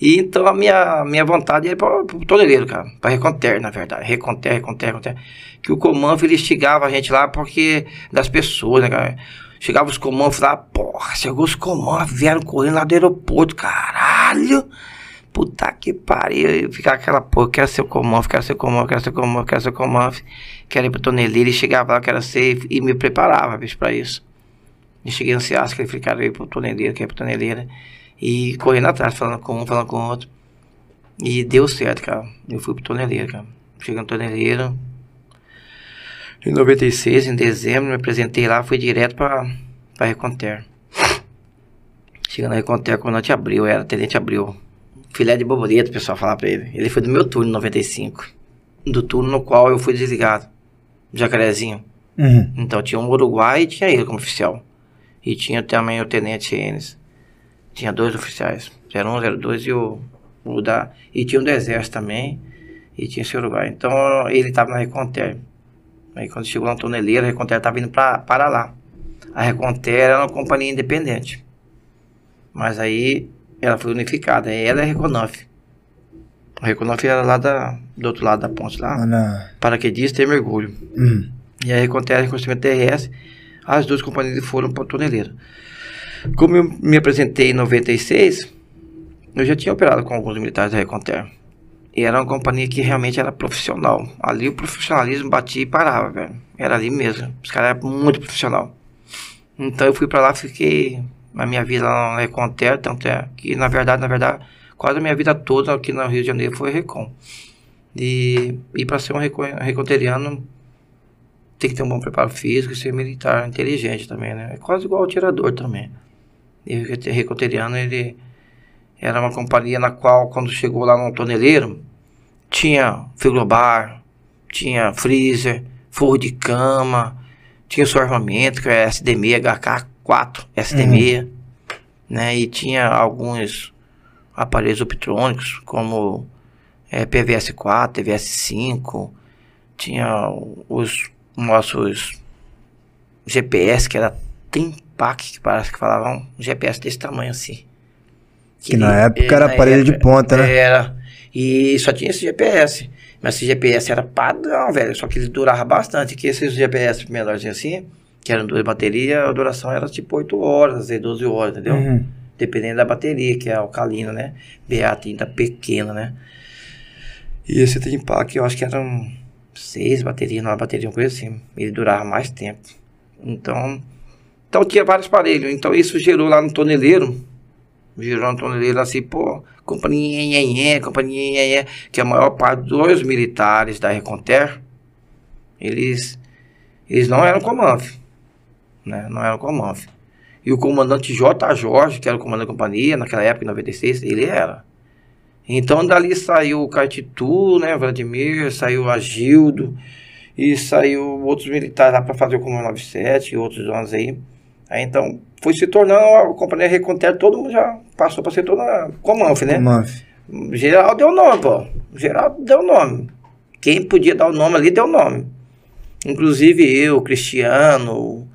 E então a minha, minha vontade é para o Tolereiro, cara, para Reconter, na verdade. Reconter, Reconter, Reconter. Que o Comanfo ele instigava a gente lá porque das pessoas, né, cara? Chegava os comandos lá, porra, chegou os comandos, vieram correndo lá do aeroporto, caralho! Puta que pariu, ficar aquela porra, quero ser o comando, quero ser o comando, quero ser o comando, quero ser o comando, quero ir o toneleiro, e chegava lá, quero ser, e me preparava, bicho, para isso. E cheguei ansioso, que ele para o toneleiro, que ia o toneleiro. E correndo atrás, falando com um, falando com o outro. E deu certo, cara. Eu fui pro torneleiro, cara. Cheguei no torneleiro. Em 96, em dezembro, me apresentei lá, fui direto pra, pra Reconter. Chegando na Reconter, quando te abriu, era tenente abriu. Filé de borboleta, o pessoal falar pra ele. Ele foi do meu turno em 95. Do turno no qual eu fui desligado. Jacarezinho. Uhum. Então tinha um Uruguai e tinha ele como oficial. E tinha também o tenente Enes. Tinha dois oficiais, 0102 e o, o E tinha um do Exército também, e tinha esse Uruguai. Então ele estava na Reconter. Aí quando chegou na toneleira, a Reconter estava vindo pra, para lá. A Reconter era uma companhia independente. Mas aí ela foi unificada. Ela é a Reconof. A Reconof era lá da, do outro lado da ponte, lá. que ah, paraquedista e mergulho. Hum. E aí acontece o reconhecimento TRS, As duas companhias foram para a toneleira. Como eu me apresentei em 96, eu já tinha operado com alguns militares da Reconter. E era uma companhia que realmente era profissional. Ali o profissionalismo batia e parava, velho. Era ali mesmo. Os caras eram muito profissional. Então eu fui para lá, fiquei na minha vida lá na Reconter, tanto é que na verdade, na verdade, quase a minha vida toda aqui no Rio de Janeiro foi Recon. E, e para ser um reconteriano tem que ter um bom preparo físico e ser militar inteligente também, né? É quase igual ao tirador também. E o Ecoteriano, ele era uma companhia na qual, quando chegou lá no toneleiro, tinha frigobar, tinha freezer, forro de cama, tinha o seu armamento, que era é SD-6, HK4, SD-6, uhum. né? E tinha alguns aparelhos optrônicos, como é, PVS-4, PVS-5, tinha os nossos GPS, que era 30 Compaq, que parece que falava um GPS desse tamanho assim. Que, que na ele, época era na aparelho de ponta, né? Era. E só tinha esse GPS. Mas esse GPS era padrão, velho. Só que ele durava bastante. Que esses GPS menorzinhos assim, que eram duas baterias, a duração era tipo 8 horas, 12 horas, entendeu? Uhum. Dependendo da bateria, que é alcalina, né? BA 30 pequena, né? E esse Timpac, eu acho que eram seis baterias, nove baterias, uma coisa assim. Ele durava mais tempo. Então, então tinha vários aparelhos. Então isso gerou lá no toneleiro. Gerou no toneleiro assim, pô, companhia, companhia, que a maior parte dos militares da Reconter, eles, eles não eram comandos, Né? Não eram comandos. E o comandante J. Jorge, que era o comandante da companhia, naquela época, em 96, ele era. Então dali saiu o Caetitu, né, Vladimir, saiu o Agildo, e saiu outros militares lá para fazer o Comando 97 e outros anos aí. Aí, então, foi se tornando a companhia Recontero, todo mundo já passou para se tornar Comanf, né? Comanf. Geral deu nome, pô. Geral deu nome. Quem podia dar o nome ali, deu nome. Inclusive eu, Cristiano,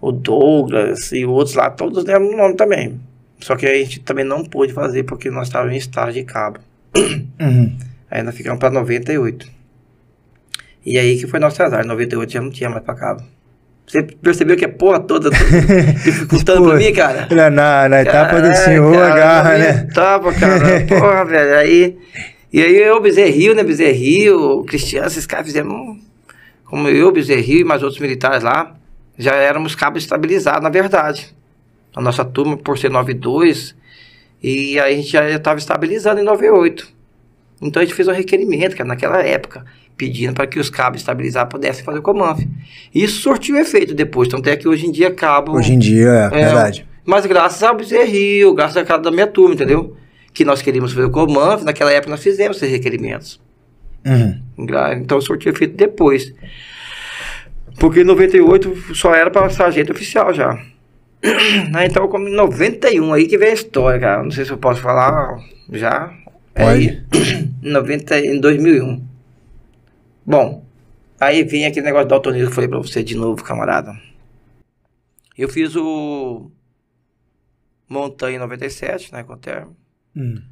o Douglas e outros lá, todos deram nome também. Só que a gente também não pôde fazer porque nós estávamos em estágio de cabo. Uhum. Aí nós ficamos para 98. E aí que foi nosso azar. 98 já não tinha mais para cabo. Você percebeu que é porra toda dificultando pra tipo, mim, cara? Na, na, na etapa do senhor, cara, agarra, né? Etapa, cara. porra, velho. Aí, e aí eu, Bezerril, né? Bezerril, Cristiano, esses caras fizeram. Como eu, Bezerril e mais outros militares lá, já éramos cabos estabilizados, na verdade. A nossa turma, por ser 9-2, e aí a gente já estava estabilizando em 9-8. Então a gente fez um requerimento, cara, naquela época, pedindo para que os cabos estabilizados pudessem fazer o comanf. Isso surtiu efeito depois, tanto é que hoje em dia cabo... Hoje em dia, é, é verdade. Mas graças ao Zé Rio, graças a cada da minha turma, entendeu? Que nós queríamos fazer o comanf, naquela época nós fizemos esses requerimentos. Uhum. Então surtiu efeito depois. Porque em 98 só era para sargento oficial já. então, como em 91 aí que vem a história, cara. Não sei se eu posso falar já. Aí, 90, em 2001. Bom, aí vem aquele negócio do altonismo que eu falei pra você de novo, camarada. Eu fiz o Montanha em 97, né, com o termo. Hum.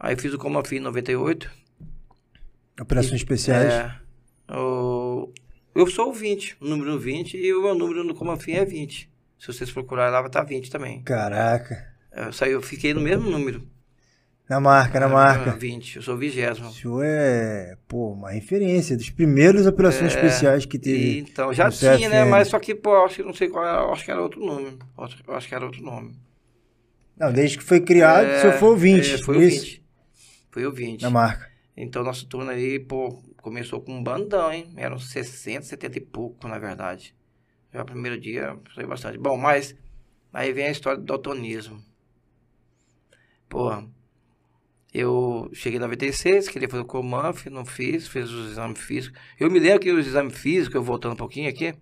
Aí fiz o Comafim em 98. Operações e, especiais. É, o, eu sou o 20, o número 20, e o meu número no Comafim é 20. Se vocês procurarem lá, vai tá estar 20 também. Caraca. Eu, é, saí, eu fiquei no mesmo número. Na marca, na, na marca. 20, eu sou vigésimo. O senhor é, pô, uma referência dos primeiros operações é, especiais que teve. Então, já tinha, CFM. né? Mas só que, pô, acho que não sei qual era, acho que era outro nome. Acho que era outro nome. Não, desde que foi criado, é, o senhor foi o 20. É, foi o 20. É, é foi o 20. Na marca. Então, nosso turno aí, pô, começou com um bandão, hein? Eram 60, 70 e pouco, na verdade. Já o primeiro dia foi bastante. Bom, mas aí vem a história do daltonismo. Porra eu cheguei em 96, queria fazer o Comanf, não fiz, fiz os exames físicos. Eu me lembro que os exames físicos, eu voltando um pouquinho aqui,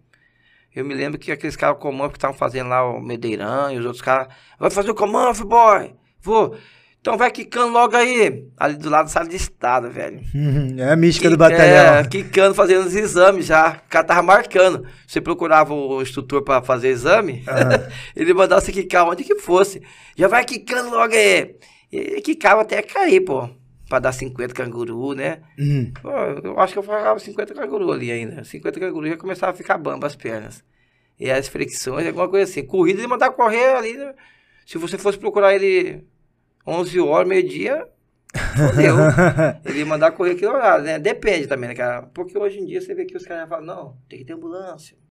eu me lembro que aqueles caras Comanf que estavam fazendo lá o Medeirão e os outros caras, vai fazer o Comanf, boy! Vou. Então vai quicando logo aí. Ali do lado da sala de estado, velho. é a mística do batalhão. É, quicando, fazendo os exames já. O cara tava marcando. Você procurava o instrutor para fazer exame, uhum. ele mandava você quicar onde que fosse. Já vai quicando logo aí. E que cava até cair, pô. Pra dar 50 canguru, né? Uhum. Pô, eu acho que eu pagava 50 canguru ali ainda. 50 canguru já começava a ficar bamba as pernas. E as flexões, alguma coisa assim. Corrida, ele mandava correr ali. Né? Se você fosse procurar ele 11 horas, meio-dia, fodeu. ele ia mandar correr aquele horário, né? Depende também, né, cara? Porque hoje em dia você vê que os caras falam, não, tem que ter ambulância,